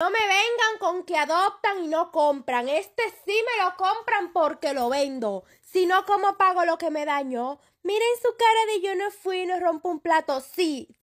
No me vengan con que adoptan y no compran. Este sí me lo compran porque lo vendo. Si no, ¿cómo pago lo que me dañó? Miren su cara de yo no fui y no rompo un plato. Sí,